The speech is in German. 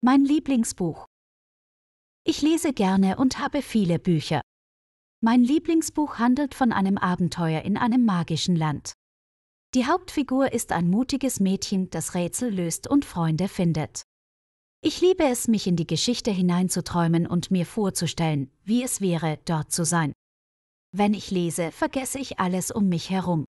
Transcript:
Mein Lieblingsbuch. Ich lese gerne und habe viele Bücher. Mein Lieblingsbuch handelt von einem Abenteuer in einem magischen Land. Die Hauptfigur ist ein mutiges Mädchen, das Rätsel löst und Freunde findet. Ich liebe es, mich in die Geschichte hineinzuträumen und mir vorzustellen, wie es wäre, dort zu sein. Wenn ich lese, vergesse ich alles um mich herum.